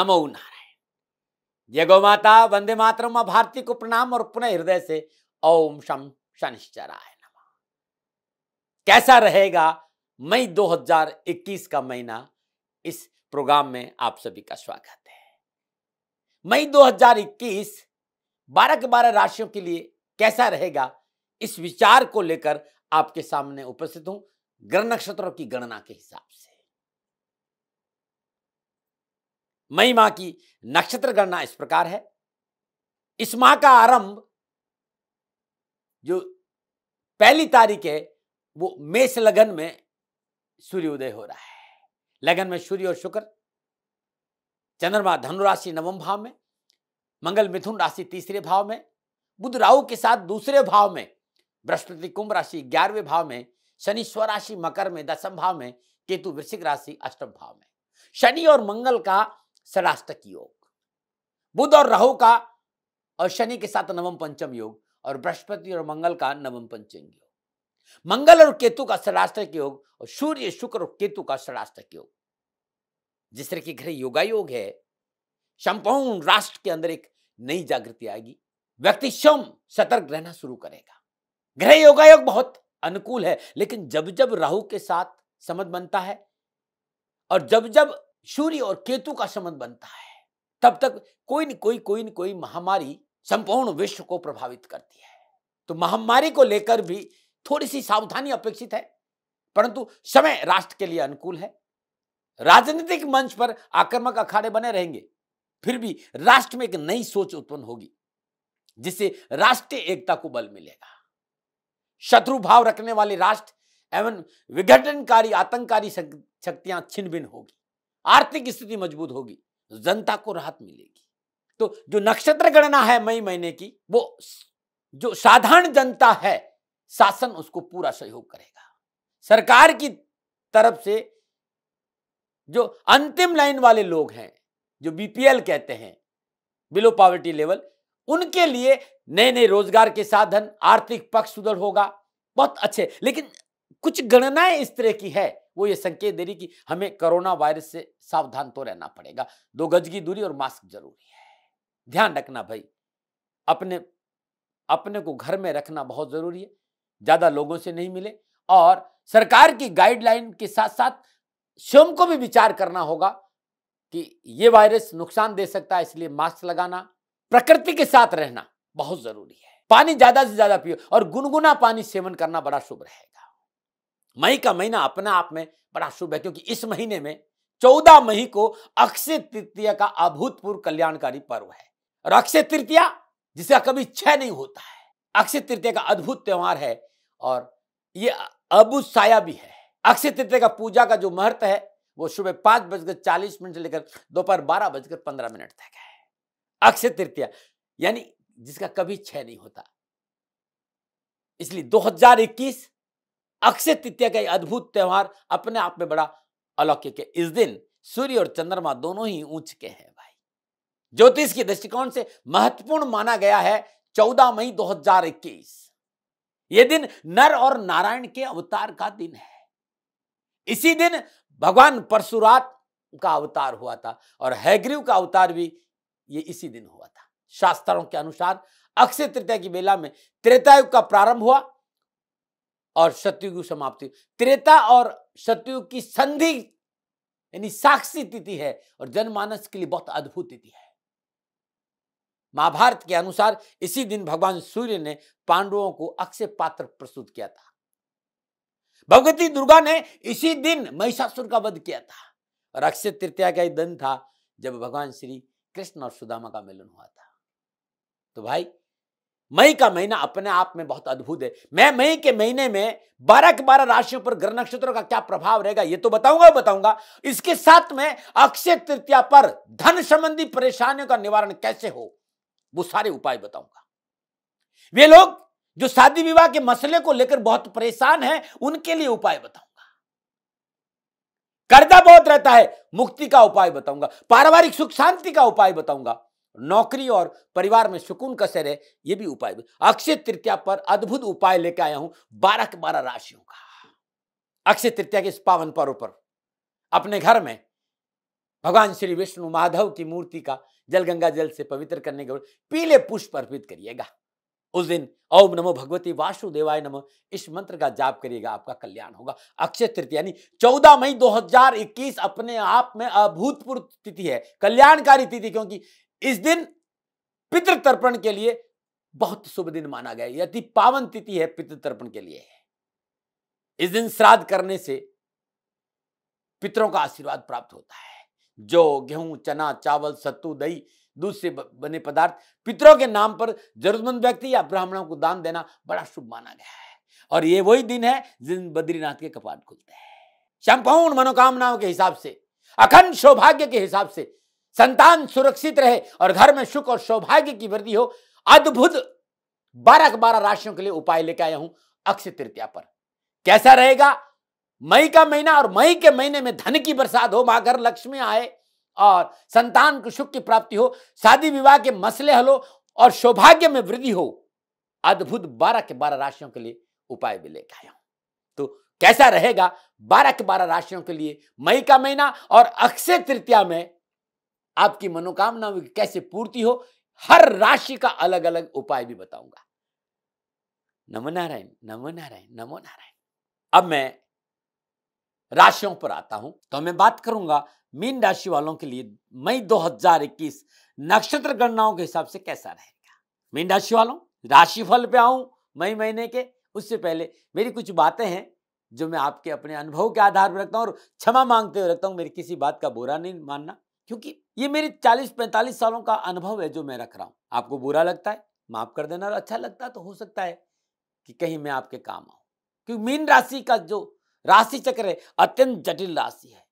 नमो नारायण जय गौ माता वंदे मातरम माँ भारती को प्रणाम और पुनः हृदय से ओम शम शनिश्चराय नमः कैसा रहेगा मई 2021 का महीना इस प्रोग्राम में आप सभी का स्वागत है मई 2021 बारह के बारह राशियों के लिए कैसा रहेगा इस विचार को लेकर आपके सामने उपस्थित हूं ग्रह नक्षत्रों की गणना के हिसाब से मई माह की नक्षत्र गणना इस प्रकार है इस माह का आरंभ जो पहली तारीख है वो मेष लगन में सूर्योदय हो रहा है लगन में सूर्य और शुक्र चंद्रमा धनु राशि नवम भाव में मंगल मिथुन राशि तीसरे भाव में बुध राहु के साथ दूसरे भाव में बृहस्पति कुंभ राशि ग्यारहवें भाव में शनि स्वराशि मकर में दसम भाव में केतु वृश्चिक राशि अष्टम भाव में शनि और मंगल का सराष्टक योग बुध और राहु का और शनि के साथ नवम पंचम योग और बृहस्पति और मंगल का नवम पंचम योग मंगल और केतु का षडाष्टक योग और सूर्य शुक्र और केतु का षडाष्टक योग जिस तरह की घर योगा योग है संपूर्ण राष्ट्र के अंदर एक नई जागृति आएगी व्यक्ति स्वयं सतर्क रहना शुरू करेगा ग्रह योगा योग बहुत अनुकूल है लेकिन जब जब राहु के साथ समझ बनता है और जब जब सूर्य और केतु का संबंध बनता है तब तक कोई न कोई कोई न कोई महामारी संपूर्ण विश्व को प्रभावित करती है तो महामारी को लेकर भी थोड़ी सी सावधानी अपेक्षित है परंतु समय राष्ट्र के लिए अनुकूल है राजनीतिक मंच पर आक्रमक अखाड़े बने रहेंगे फिर भी राष्ट्र में एक नई सोच उत्पन्न होगी जिससे राष्ट्रीय एकता को बल मिलेगा शत्रु भाव रखने वाले राष्ट्र एवं विघटनकारी आतंकारी शक्तियां छिन्न भिन्न होगी आर्थिक स्थिति मजबूत होगी जनता को राहत मिलेगी तो जो नक्षत्र गणना है मई महीने की वो जो साधारण जनता है शासन उसको पूरा सहयोग करेगा सरकार की तरफ से जो अंतिम लाइन वाले लोग हैं जो बीपीएल कहते हैं बिलो पॉवर्टी लेवल उनके लिए नए नए रोजगार के साधन आर्थिक पक्ष सुदृढ़ होगा बहुत अच्छे लेकिन कुछ गणनाएं इस तरह की है वो ये संकेत दे रही कि हमें कोरोना वायरस से सावधान तो रहना पड़ेगा दो गज की दूरी और मास्क जरूरी है ध्यान रखना भाई अपने अपने को घर में रखना बहुत जरूरी है ज़्यादा लोगों से नहीं मिले और सरकार की गाइडलाइन के साथ साथ स्वयं को भी विचार करना होगा कि ये वायरस नुकसान दे सकता है इसलिए मास्क लगाना प्रकृति के साथ रहना बहुत जरूरी है पानी ज़्यादा से ज़्यादा पियो और गुनगुना पानी सेवन करना बड़ा शुभ रहेगा मई का महीना अपने आप में बड़ा शुभ है क्योंकि इस महीने में चौदह मई को अक्षय तृतीया का अभूतपूर्व कल्याणकारी पर्व है और अक्षय तृतीया जिसका कभी क्षय नहीं होता है अक्षय तृतीया का अद्भुत त्यौहार है और ये अबू साया भी है अक्षय तृतीया का पूजा का जो महत्व है वो सुबह पांच बजकर चालीस मिनट से लेकर दोपहर बारह बजकर पंद्रह मिनट तक है अक्षय तृतीया यानी जिसका कभी क्षय नहीं होता इसलिए 2021 अक्षय तृतीया का अद्भुत त्यौहार अपने आप में बड़ा अलौकिक है इस दिन सूर्य और चंद्रमा दोनों ही ऊंच के हैं भाई ज्योतिष के दृष्टिकोण से महत्वपूर्ण माना गया है 14 मई 2021 यह दिन नर और नारायण के अवतार का दिन है इसी दिन भगवान परशुरात का अवतार हुआ था और हैग्रीव का अवतार भी ये इसी दिन हुआ था शास्त्रों के अनुसार अक्षय तृतीया की बेला में त्रेतायुग का प्रारंभ हुआ और सत्युग की समाप्ति त्रेता और सत्युग की संधि यानी साक्षी तिथि है और जनमानस के लिए बहुत अद्भुत तिथि है महाभारत के अनुसार इसी दिन भगवान सूर्य ने पांडवों को अक्षय पात्र प्रस्तुत किया था भगवती दुर्गा ने इसी दिन महिषासुर का वध किया था और अक्षय तृतीया का ही दिन था जब भगवान श्री कृष्ण और सुदामा का मिलन हुआ था तो भाई मई का महीना अपने आप में बहुत अद्भुत है मैं मई के महीने में बारह के बारह राशियों पर ग्रह नक्षत्रों का क्या प्रभाव रहेगा ये तो बताऊंगा बताऊंगा इसके साथ में अक्षय तृतीया पर धन संबंधी परेशानियों का निवारण कैसे हो वो सारे उपाय बताऊंगा वे लोग जो शादी विवाह के मसले को लेकर बहुत परेशान हैं उनके लिए उपाय बताऊंगा कर्जा बहुत रहता है मुक्ति का उपाय बताऊंगा पारिवारिक सुख शांति का उपाय बताऊंगा नौकरी और परिवार में सुकून कसर है ये भी उपाय अक्षय तृतीया पर अद्भुत उपाय लेके आया हूं बारह के बारह राशियों का अक्षय तृतीया के इस पावन पर्व पर अपने घर में भगवान श्री विष्णु माधव की मूर्ति का जल गंगा जल से पवित्र करने के पीले पुष्प अर्पित करिएगा उस दिन ओम नमो भगवती वासुदेवाय नमो इस मंत्र का जाप करिएगा आपका कल्याण होगा अक्षय तृतीय यानी चौदह मई 2021 अपने आप में अभूतपूर्व तिथि है कल्याणकारी तिथि क्योंकि इस दिन पितृ तर्पण के लिए बहुत शुभ दिन माना गया यदि पावन तिथि है पितृ तर्पण के लिए इस दिन श्राद्ध करने से पितरों का आशीर्वाद प्राप्त होता है जो गेहूं चना चावल सत्तू दही दूध से बने पदार्थ पितरों के नाम पर जरूरतमंद व्यक्ति या ब्राह्मणों को दान देना बड़ा शुभ माना गया है और ये वही दिन है जिन बद्रीनाथ के कपाट खुलते हैं संपूर्ण मनोकामनाओं के हिसाब से अखंड सौभाग्य के हिसाब से संतान सुरक्षित रहे और घर में सुख और सौभाग्य की वृद्धि हो अद्भुत बारह बारह राशियों के लिए उपाय लेकर आया हूं अक्षय तृतीया पर कैसा रहेगा मई का महीना और मई के महीने में धन की बरसात हो मां घर लक्ष्मी आए और संतान को सुख की प्राप्ति हो शादी विवाह के मसले हलो और सौभाग्य में वृद्धि हो अद्भुत बारह के बारह राशियों के लिए उपाय भी लेकर आया हूं तो कैसा रहेगा बारह के बारह राशियों के लिए मई का महीना और अक्षय तृतीया में आपकी मनोकामना की कैसे पूर्ति हो हर राशि का अलग अलग उपाय भी बताऊंगा नमो नारायण नमो नारायण नमो नारायण अब मैं राशियों पर आता हूं तो मैं बात करूंगा मीन राशि वालों के लिए मई 2021 नक्षत्र गणनाओं के हिसाब से कैसा रहेगा मीन राशि वालों राशिफल पे आऊं मई महीने के उससे पहले मेरी कुछ बातें हैं जो मैं आपके अपने अनुभव के आधार पर रखता हूं और क्षमा मांगते हुए रखता हूं मेरी किसी बात का बुरा नहीं मानना क्योंकि ये मेरे 40-45 सालों का अनुभव है जो मैं रख रहा हूँ आपको बुरा लगता है माफ़ कर देना और अच्छा लगता है तो हो सकता है कि कहीं मैं आपके काम आऊँ क्योंकि मीन राशि का जो राशि चक्र है अत्यंत जटिल राशि है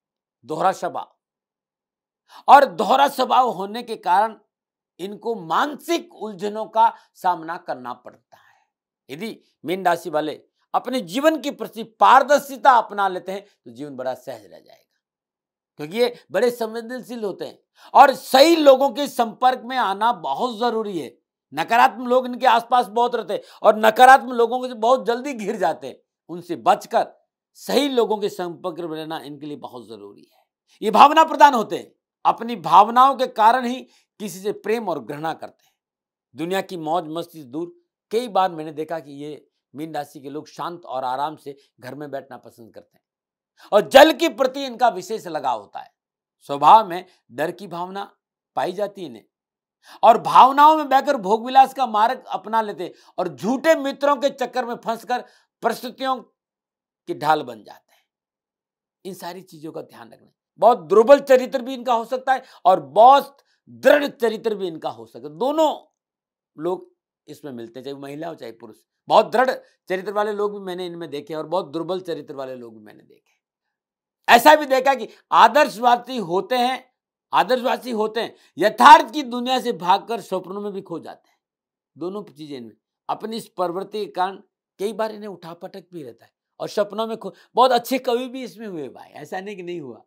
दोहरा स्वभाव और दोहरा स्वभाव होने के कारण इनको मानसिक उलझनों का सामना करना पड़ता है यदि मीन राशि वाले अपने जीवन के प्रति पारदर्शिता अपना लेते हैं तो जीवन बड़ा सहज रह जाएगा क्योंकि ये बड़े संवेदनशील होते हैं और सही लोगों के संपर्क में आना बहुत ज़रूरी है नकारात्मक लोग इनके आसपास बहुत रहते हैं और नकारात्मक लोगों से बहुत जल्दी घिर जाते हैं उनसे बचकर सही लोगों के संपर्क में रहना इनके लिए बहुत ज़रूरी है ये भावना प्रदान होते हैं अपनी भावनाओं के कारण ही किसी से प्रेम और घृणा करते हैं दुनिया की मौज मस्ती दूर कई बार मैंने देखा कि ये मीन राशि के लोग शांत और आराम से घर में बैठना पसंद करते हैं और जल के प्रति इनका विशेष लगाव होता है स्वभाव में डर की भावना पाई जाती है इन्हें और भावनाओं में बहकर भोगविलास का मार्ग अपना लेते और झूठे मित्रों के चक्कर में फंसकर परिस्थितियों की ढाल बन जाते हैं इन सारी चीजों का ध्यान रखना बहुत दुर्बल चरित्र भी इनका हो सकता है और बहुत दृढ़ चरित्र भी इनका हो सकता है दोनों लोग इसमें मिलते हैं चाहे महिला हो चाहे पुरुष बहुत दृढ़ चरित्र वाले लोग भी मैंने इनमें देखे और बहुत दुर्बल चरित्र वाले लोग भी मैंने देखे ऐसा भी देखा कि आदर्शवादी होते हैं आदर्शवादी होते हैं यथार्थ की दुनिया से भागकर स्वप्नों में भी खो जाते हैं दोनों चीजें इनमें अपनी इस प्रवृत्ति के कारण कई बार इन्हें उठा पटक भी रहता है और सपनों में खो बहुत अच्छे कवि भी इसमें हुए भाई ऐसा नहीं कि नहीं हुआ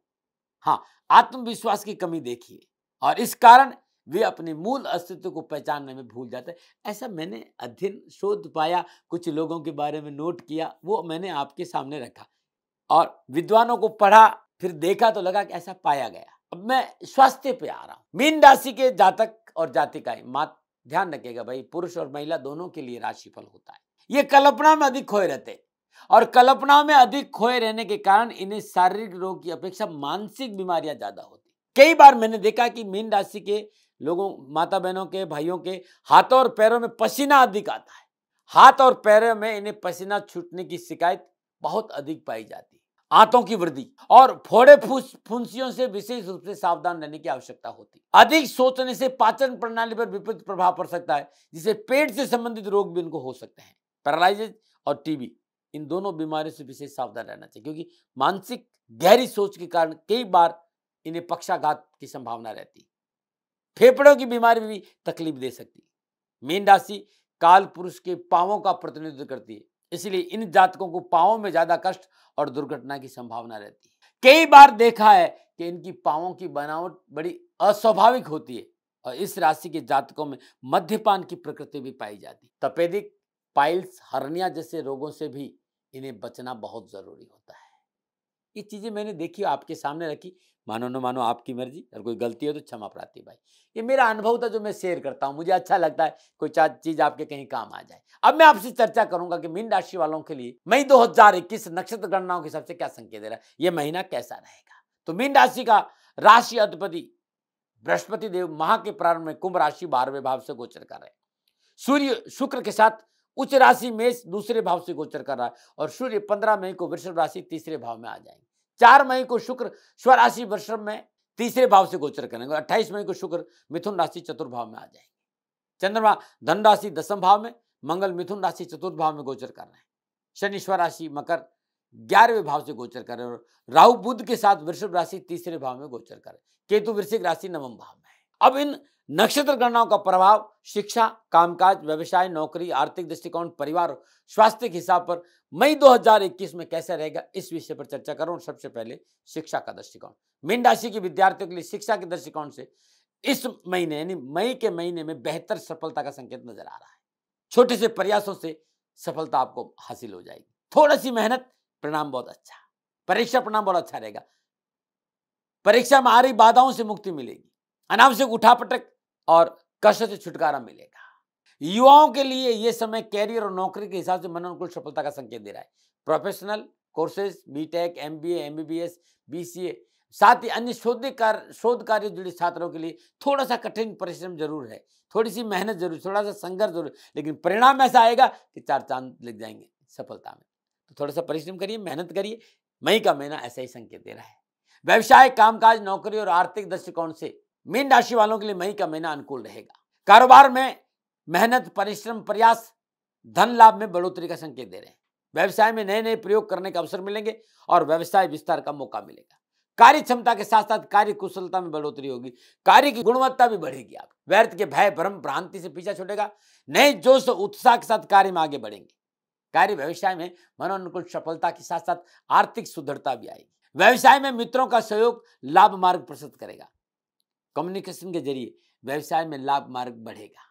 हाँ आत्मविश्वास की कमी देखिए और इस कारण वे अपने मूल अस्तित्व को पहचानने में भूल जाते हैं ऐसा मैंने अध्ययन शोध पाया कुछ लोगों के बारे में नोट किया वो मैंने आपके सामने रखा और विद्वानों को पढ़ा फिर देखा तो लगा कि ऐसा पाया गया अब मैं स्वास्थ्य पे आ रहा हूं मीन राशि के जातक और जातिकाएं मात ध्यान रखेगा भाई पुरुष और महिला दोनों के लिए राशिफल होता है ये कल्पना में अधिक खोए रहते और कल्पना में अधिक खोए रहने के कारण इन्हें शारीरिक रोग की अपेक्षा मानसिक बीमारियां ज्यादा होती कई बार मैंने देखा कि मीन राशि के लोगों माता बहनों के भाइयों के हाथों और पैरों में पसीना अधिक आता है हाथ और पैरों में इन्हें पसीना छूटने की शिकायत बहुत अधिक पाई जाती आंतों की वृद्धि और फोड़े फुंसियों से विशेष रूप से सावधान रहने की आवश्यकता होती है अधिक सोचने से पाचन प्रणाली पर विपरीत प्रभाव पड़ सकता है जिससे पेट से संबंधित रोग भी इनको हो सकते हैं पैरालिसिस और टीबी इन दोनों बीमारियों से विशेष सावधान रहना चाहिए क्योंकि मानसिक गहरी सोच के कारण कई बार इन्हें पक्षाघात की संभावना रहती फेफड़ों की बीमारी भी तकलीफ दे सकती मीन राशि काल पुरुष के पावों का प्रतिनिधित्व करती है इसलिए इन जातकों को पाँव में ज़्यादा कष्ट और दुर्घटना की संभावना रहती है कई बार देखा है कि इनकी पाँवों की बनावट बड़ी अस्वाभाविक होती है और इस राशि के जातकों में मध्यपान की प्रकृति भी पाई जाती है तपेदिक पाइल्स हर्निया जैसे रोगों से भी इन्हें बचना बहुत ज़रूरी होता है ये चीज़ें मैंने देखी आपके सामने रखी मानो न मानो आपकी मर्जी अगर कोई गलती हो तो क्षमा प्रार्थी भाई ये मेरा अनुभव था जो मैं शेयर करता हूँ मुझे अच्छा लगता है कोई चीज़ आपके कहीं काम आ जाए अब मैं आपसे चर्चा करूंगा कि मीन राशि वालों के लिए मई 2021 नक्षत्र गणनाओं के हिसाब से क्या संकेत दे रहा है ये महीना कैसा रहेगा तो मीन राशि का राशि अधिपति बृहस्पति देव माह के प्रारंभ में कुंभ राशि बारहवें भाव से गोचर कर रहे हैं सूर्य शुक्र के साथ उच्च राशि मेष दूसरे भाव से गोचर कर रहा है और सूर्य पंद्रह मई को वृषभ राशि तीसरे भाव में आ जाएंगे चार मई को शुक्र स्वराशि वृषभ में तीसरे भाव से गोचर करेंगे अट्ठाईस मई को शुक्र मिथुन राशि चतुर्भाव में आ जाएंगे चंद्रमा धन राशि दसम भाव में मंगल मिथुन राशि चतुर्थ भाव में गोचर कर रहे हैं शनिश्वर राशि मकर ग्यारहवें भाव से गोचर कर रहे हैं और राहु बुद्ध के साथ वृषभ राशि तीसरे भाव में गोचर कर रहे हैं केतु वृश्चिक राशि नवम भाव अब इन नक्षत्र गणनाओं का प्रभाव शिक्षा कामकाज व्यवसाय नौकरी आर्थिक दृष्टिकोण परिवार स्वास्थ्य के हिसाब पर मई 2021 में कैसे रहेगा इस विषय पर चर्चा करूं सबसे पहले शिक्षा का दृष्टिकोण मीन राशि के विद्यार्थियों के लिए शिक्षा के दृष्टिकोण से इस महीने यानी मई के महीने में बेहतर सफलता का संकेत नजर आ रहा है छोटे से प्रयासों से सफलता आपको हासिल हो जाएगी थोड़ा सी मेहनत परिणाम बहुत अच्छा परीक्षा परिणाम बहुत अच्छा रहेगा परीक्षा में आ रही बाधाओं से मुक्ति मिलेगी अनावश्यक उठापटक और कष्ट से छुटकारा मिलेगा युवाओं के लिए यह समय कैरियर और नौकरी के हिसाब से मन अनुकूल सफलता का संकेत दे रहा है professional courses B Tech MBA MBBS BCA साथ ही अन्य शोध कार्य शोध कार्य जुड़े छात्रों के लिए थोड़ा सा कठिन परिश्रम जरूर है थोड़ी सी मेहनत जरूर थोड़ा सा संघर्ष जरूर लेकिन परिणाम ऐसा आएगा कि चार चांद लग जाएंगे सफलता में तो थोड़ा सा परिश्रम करिए मेहनत करिए मई का महीना ऐसा ही संकेत दे रहा है व्यवसाय कामकाज नौकरी और आर्थिक दृष्टिकोण से मीन राशि वालों के लिए मई का महीना अनुकूल रहेगा कारोबार में मेहनत परिश्रम प्रयास धन लाभ में बढ़ोतरी का संकेत दे रहे हैं व्यवसाय में नए नए प्रयोग करने के अवसर मिलेंगे और व्यवसाय विस्तार का मौका मिलेगा कार्य क्षमता के साथ साथ कार्य कुशलता में बढ़ोतरी होगी कार्य की गुणवत्ता भी बढ़ेगी आप व्यर्थ के भय भ्रम भ्रांति से पीछा छुटेगा नए जोश और उत्साह के साथ कार्य में आगे बढ़ेंगे कार्य व्यवसाय में मनोनुकूल सफलता के साथ साथ आर्थिक सुदृढ़ता भी आएगी व्यवसाय में मित्रों का सहयोग लाभ मार्ग प्रस्तुत करेगा कम्युनिकेशन के जरिए व्यवसाय में लाभ मार्ग बढ़ेगा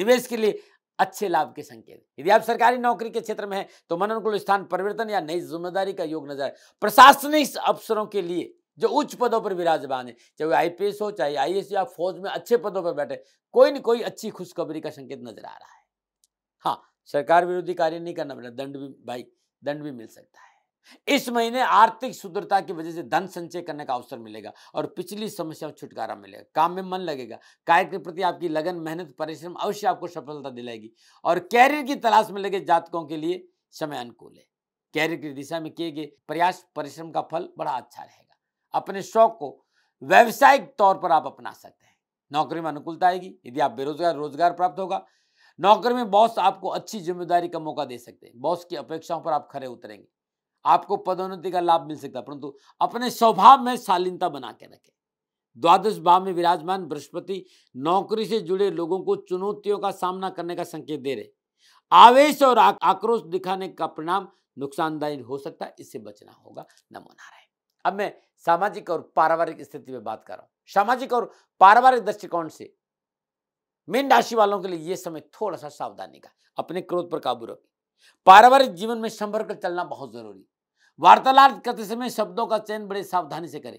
निवेश के लिए अच्छे लाभ के संकेत यदि आप सरकारी नौकरी के क्षेत्र में हैं तो मन अनुकूल स्थान परिवर्तन या नई जिम्मेदारी का योग नजर प्रशासनिक अफसरों के लिए जो उच्च पदों पर विराजमान है चाहे आईपीएस हो चाहे आईएएस या फौज में अच्छे पदों पर बैठे कोई ना कोई अच्छी खुशखबरी का संकेत नजर आ रहा है हाँ सरकार विरोधी कार्य नहीं करना पड़ा दंड भी भाई दंड भी मिल सकता है इस महीने आर्थिक सुदृढ़ता की वजह से धन संचय करने का अवसर मिलेगा और पिछली समस्याओं छुटकारा मिलेगा काम में मन लगेगा कार्य के प्रति आपकी लगन मेहनत परिश्रम अवश्य आपको सफलता दिलाएगी और कैरियर की तलाश में लगे जातकों के लिए समय अनुकूल है कैरियर की दिशा में किए गए प्रयास परिश्रम का फल बड़ा अच्छा रहेगा अपने शौक को व्यावसायिक तौर पर आप अपना सकते हैं नौकरी में अनुकूलता आएगी यदि आप बेरोजगार रोजगार प्राप्त होगा नौकरी में बॉस आपको अच्छी जिम्मेदारी का मौका दे सकते हैं बॉस की अपेक्षाओं पर आप खड़े उतरेंगे आपको पदोन्नति का लाभ मिल सकता है परंतु अपने स्वभाव में शालीनता बना के रखें द्वादश भाव में विराजमान बृहस्पति नौकरी से जुड़े लोगों को चुनौतियों का सामना करने का संकेत दे रहे आवेश और आक्रोश दिखाने का परिणाम नुकसानदायी हो सकता है इससे बचना होगा नमो नारायण अब मैं सामाजिक और पारिवारिक स्थिति में बात कर रहा हूं सामाजिक और पारिवारिक दृष्टिकोण से मीन राशि वालों के लिए यह समय थोड़ा सा सावधानी का अपने क्रोध पर काबू रखें पारिवारिक जीवन में संभर कर चलना बहुत जरूरी वार्तालाप करते समय शब्दों का चयन बड़े सावधानी से करें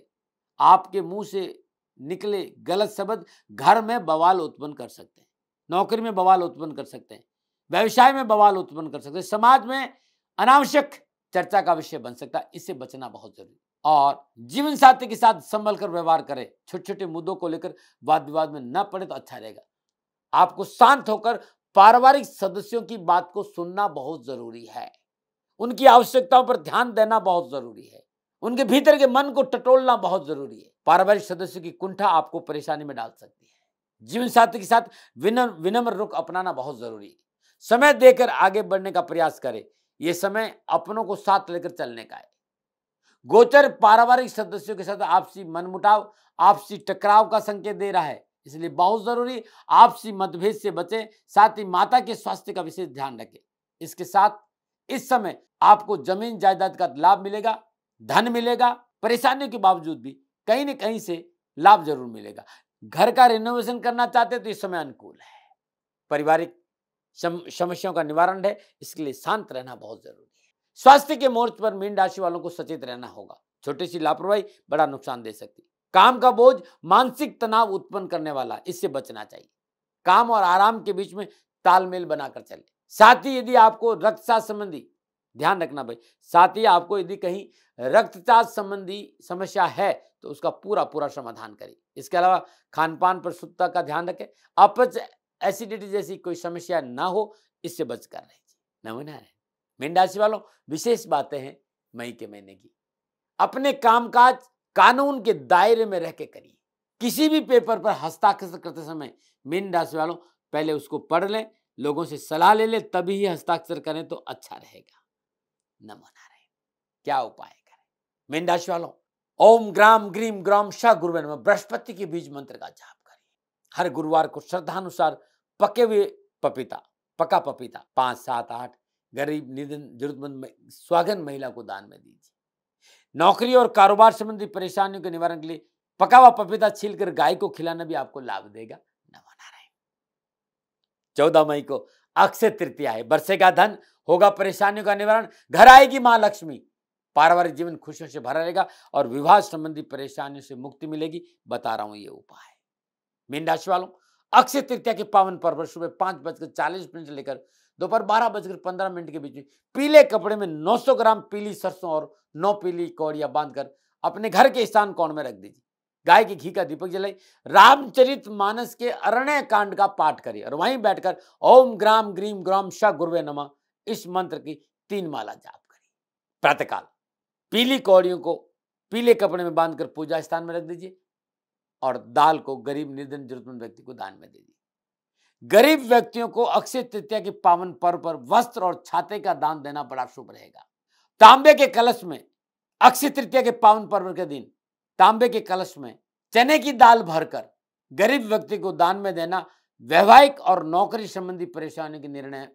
आपके मुंह से निकले गलत शब्द घर में बवाल उत्पन्न कर सकते हैं नौकरी में बवाल उत्पन्न कर सकते हैं व्यवसाय में बवाल उत्पन्न कर सकते हैं समाज में अनावश्यक चर्चा का विषय बन सकता है इससे बचना बहुत जरूरी और जीवन साथी के साथ संभल कर व्यवहार करें छोटे छोटे मुद्दों को लेकर वाद विवाद में न पड़े तो अच्छा रहेगा आपको शांत होकर पारिवारिक सदस्यों की बात को सुनना बहुत जरूरी है उनकी आवश्यकताओं पर ध्यान देना बहुत ज़रूरी है उनके भीतर के मन को टटोलना बहुत ज़रूरी है पारिवारिक सदस्यों की कुंठा आपको परेशानी में डाल सकती है जीवन साथी के साथ विनम्र विनम्र रुख अपनाना बहुत ज़रूरी है समय देकर आगे बढ़ने का प्रयास करें यह समय अपनों को साथ लेकर चलने का है गोचर पारिवारिक सदस्यों के साथ आपसी मनमुटाव आपसी टकराव का संकेत दे रहा है इसलिए बहुत जरूरी आपसी मतभेद से बचें साथ ही माता के स्वास्थ्य का विशेष ध्यान रखें इसके साथ इस समय आपको जमीन जायदाद का लाभ मिलेगा धन मिलेगा परेशानियों के बावजूद भी कहीं ना कहीं से लाभ जरूर मिलेगा घर का रिनोवेशन करना चाहते तो इस समय अनुकूल है पारिवारिक समस्याओं का निवारण है इसके लिए शांत रहना बहुत जरूरी है स्वास्थ्य के मोर्च पर मीन राशि वालों को सचेत रहना होगा छोटी सी लापरवाही बड़ा नुकसान दे सकती काम का बोझ मानसिक तनाव उत्पन्न करने वाला इससे बचना चाहिए काम और आराम के बीच में तालमेल बनाकर चले साथ ही यदि आपको रक्तचाप संबंधी ध्यान रखना भाई साथ ही आपको यदि कहीं रक्तचाप संबंधी समस्या है तो उसका पूरा पूरा समाधान करें इसके अलावा खान पान पर शुद्धता का ध्यान रखें अपच एसिडिटी जैसी कोई समस्या ना हो इससे बचकर रहे मीन राशि वालों विशेष बातें हैं मई के महीने की अपने कामकाज कानून के दायरे में रह के करिए किसी भी पेपर पर हस्ताक्षर करते समय मीन राशि वालों पहले उसको पढ़ लें लोगों से सलाह ले ले तभी ही हस्ताक्षर करें तो अच्छा रहेगा मना रहे क्या उपाय करें मीन राशि वालों ओम ग्राम ग्रीम ग्राम शाह गुरु बृहस्पति के बीज मंत्र का जाप करिए हर गुरुवार को श्रद्धानुसार पके हुए पपीता पका पपीता पांच सात आठ गरीब निधन जरूरतमंद स्वागन महिला को दान में दीजिए नौकरी और कारोबार संबंधी परेशानियों के निवारण के लिए पका हुआ पपीता छीलकर गाय को खिलाना भी आपको लाभ देगा चौदह मई को अक्षय तृतीया है बरसेगा धन होगा परेशानियों का निवारण घर आएगी माँ लक्ष्मी पारिवारिक जीवन खुशियों से भरा रहेगा और विवाह संबंधी परेशानियों से मुक्ति मिलेगी बता रहा हूं ये उपाय मीन राशि वालों अक्षय तृतीया के पावन पर्व सुबह पांच बजकर चालीस मिनट से लेकर दोपहर बारह बजकर पंद्रह मिनट के बीच में पीले कपड़े में नौ ग्राम पीली सरसों और नौ पीली कौड़िया बांधकर अपने घर के स्थान कोण में रख दीजिए गाय के घी का दीपक जलाई रामचरित मानस के अरण्य कांड का पाठ करें और वहीं बैठकर ओम ग्राम ग्रीम ग्राम श गुरुवे नमः इस मंत्र की तीन माला जाप करें प्रातःकाल पीली कौड़ियों को पीले कपड़े में बांधकर पूजा स्थान में रख दीजिए और दाल को गरीब निर्धन जरूरतमंद व्यक्ति को दान में दे दीजिए गरीब व्यक्तियों को अक्षय तृतीया के पावन पर्व पर वस्त्र और छाते का दान देना बड़ा शुभ रहेगा तांबे के कलश में अक्षय तृतीया के पावन पर्व के दिन तांबे के कलश में चने की दाल भरकर गरीब व्यक्ति को दान में देना वैवाहिक और नौकरी संबंधी परेशानी के निर्णय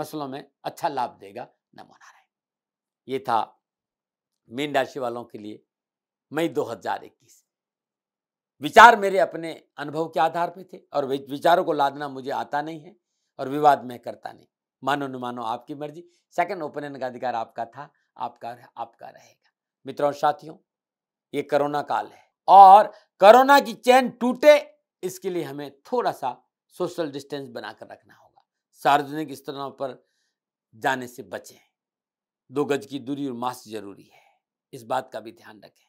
मसलों में अच्छा लाभ देगा न मना रहे ये था मीन राशि वालों के लिए मई 2021 विचार मेरे अपने अनुभव के आधार पर थे और विचारों को लादना मुझे आता नहीं है और विवाद मैं करता नहीं मानो न मानो आपकी मर्जी सेकंड ओपिनियन का अधिकार आपका था आपका आपका रहेगा मित्रों और साथियों ये कोरोना काल है और कोरोना की चैन टूटे इसके लिए हमें थोड़ा सा सोशल डिस्टेंस बनाकर रखना होगा सार्वजनिक स्थलों पर जाने से बचें दो गज की दूरी और मास्क जरूरी है इस बात का भी ध्यान रखें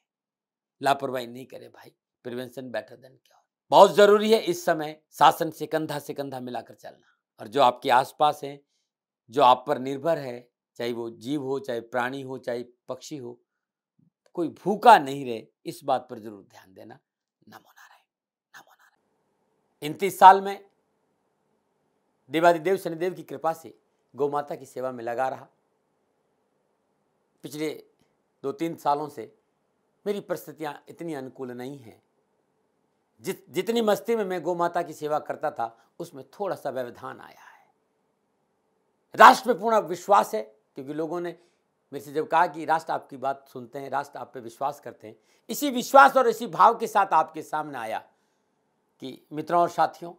लापरवाही नहीं करें भाई प्रिवेंशन बेटर देन क्योर बहुत जरूरी है इस समय शासन से कंधा से कंधा मिलाकर चलना और जो आपके आसपास है जो आप पर निर्भर है चाहे वो जीव हो चाहे प्राणी हो चाहे पक्षी हो कोई भूखा नहीं रहे इस बात पर जरूर ध्यान देना नमो नारायण नमो नारायण इन तीस साल में देवादिदेव शनिदेव की कृपा से गौ माता की सेवा में लगा रहा पिछले दो तीन सालों से मेरी परिस्थितियाँ इतनी अनुकूल नहीं हैं जित जितनी मस्ती में मैं गौ माता की सेवा करता था उसमें थोड़ा सा व्यवधान आया है राष्ट्र में पूर्ण विश्वास है क्योंकि लोगों ने मेरे से जब कहा कि राष्ट्र आपकी बात सुनते हैं राष्ट्र आप पे विश्वास करते हैं इसी विश्वास और इसी भाव के साथ आपके सामने आया कि मित्रों और साथियों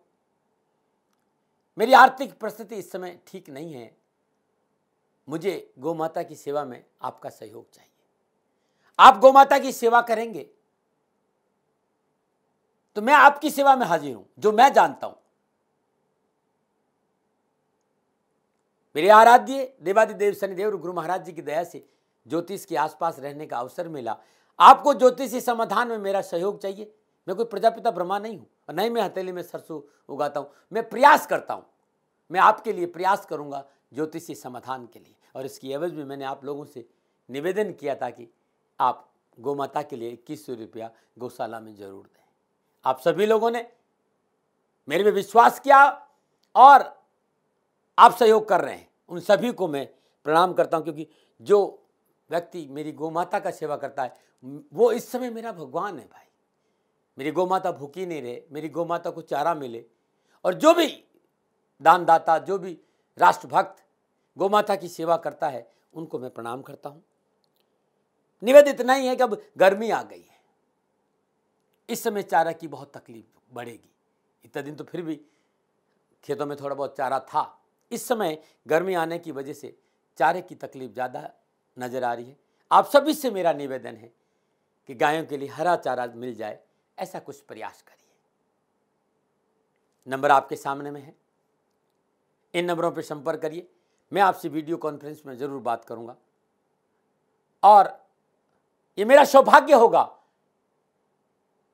मेरी आर्थिक परिस्थिति इस समय ठीक नहीं है मुझे गौ माता की सेवा में आपका सहयोग चाहिए आप गौ माता की सेवा करेंगे तो मैं आपकी सेवा में हाजिर हूं जो मैं जानता हूं मेरे आराध्य देवादिदेव शनिदेव गुरु महाराज जी की दया से ज्योतिष के आसपास रहने का अवसर मिला आपको ज्योतिषी समाधान में मेरा सहयोग चाहिए मैं कोई प्रजापिता ब्रह्मा नहीं हूँ और नहीं मैं हथेली में सरसों उगाता हूँ मैं प्रयास करता हूँ मैं आपके लिए प्रयास करूँगा ज्योतिषी समाधान के लिए और इसकी एवज में मैंने आप लोगों से निवेदन किया था कि आप गौमाता के लिए इक्कीस सौ रुपया गौशाला में जरूर दें आप सभी लोगों ने मेरे में विश्वास किया और आप सहयोग कर रहे हैं उन सभी को मैं प्रणाम करता हूँ क्योंकि जो व्यक्ति मेरी गौ माता का सेवा करता है वो इस समय मेरा भगवान है भाई मेरी गौ माता भूखी नहीं रहे मेरी गौ माता को चारा मिले और जो भी दानदाता जो भी राष्ट्रभक्त गौ माता की सेवा करता है उनको मैं प्रणाम करता हूँ निवेद इतना ही है कि अब गर्मी आ गई है इस समय चारा की बहुत तकलीफ बढ़ेगी इतना दिन तो फिर भी खेतों में थोड़ा बहुत चारा था इस समय गर्मी आने की वजह से चारे की तकलीफ ज़्यादा नज़र आ रही है आप सभी से मेरा निवेदन है कि गायों के लिए हरा चारा मिल जाए ऐसा कुछ प्रयास करिए नंबर आपके सामने में है इन नंबरों पर संपर्क करिए मैं आपसे वीडियो कॉन्फ्रेंस में ज़रूर बात करूंगा और ये मेरा सौभाग्य होगा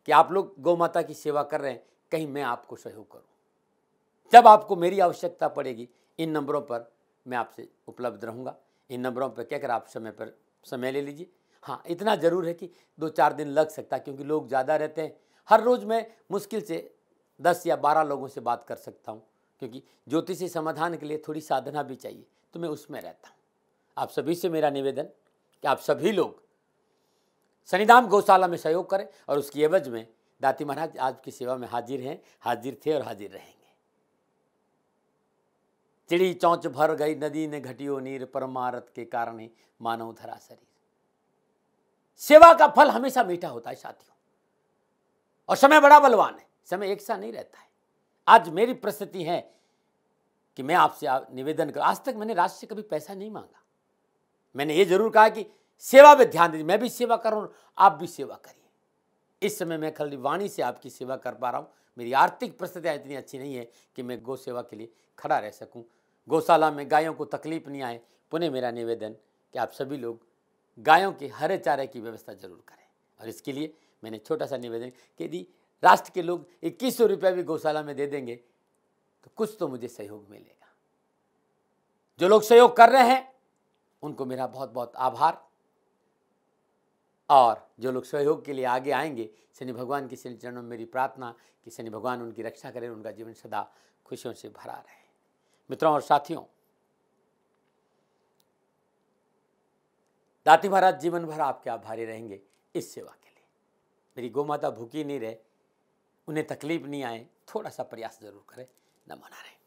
कि आप लोग गौ माता की सेवा कर रहे हैं कहीं मैं आपको सहयोग करूं जब आपको मेरी आवश्यकता पड़ेगी इन नंबरों पर मैं आपसे उपलब्ध रहूँगा इन नंबरों पर कहकर आप समय पर समय ले लीजिए हाँ इतना ज़रूर है कि दो चार दिन लग सकता है क्योंकि लोग ज़्यादा रहते हैं हर रोज़ मैं मुश्किल से दस या बारह लोगों से बात कर सकता हूँ क्योंकि ज्योतिषी समाधान के लिए थोड़ी साधना भी चाहिए तो मैं उसमें रहता हूँ आप सभी से मेरा निवेदन कि आप सभी लोग शनिधाम गौशाला में सहयोग करें और उसकी एवज में दाती महाराज आज की सेवा में हाजिर हैं हाजिर थे और हाजिर रहेंगे चिड़ी चौंच भर गई नदी ने घटियो नीर परमारत के कारण ही मानव धरा शरीर सेवा का फल हमेशा मीठा होता है साथियों और समय बड़ा बलवान है समय एक सा नहीं रहता है आज मेरी परिस्थिति है कि मैं आपसे आप निवेदन कर आज तक मैंने राष्ट्र से कभी पैसा नहीं मांगा मैंने ये जरूर कहा कि सेवा पे ध्यान दीजिए मैं भी सेवा करूँ आप भी सेवा करिए इस समय मैं खाली वाणी से आपकी सेवा कर पा रहा हूँ मेरी आर्थिक परिस्थितियाँ इतनी अच्छी नहीं है कि मैं गौ सेवा के लिए खड़ा रह सकूँ गौशाला में गायों को तकलीफ नहीं आए पुनः मेरा निवेदन कि आप सभी लोग गायों के हरे चारे की व्यवस्था जरूर करें और इसके लिए मैंने छोटा सा निवेदन कि यदि राष्ट्र के लोग इक्कीस सौ रुपया भी गौशाला में दे देंगे तो कुछ तो मुझे सहयोग मिलेगा जो लोग सहयोग कर रहे हैं उनको मेरा बहुत बहुत आभार और जो लोग सहयोग के लिए आगे आएंगे शनि भगवान के शनि चरणों में मेरी प्रार्थना कि शनि भगवान उनकी रक्षा करें उनका जीवन सदा खुशियों से भरा रहे मित्रों और साथियों दाती महाराज जीवन भर आपके आभारी रहेंगे इस सेवा के लिए मेरी गौ माता भूखी नहीं रहे उन्हें तकलीफ नहीं आए थोड़ा सा प्रयास जरूर करें न मना रहे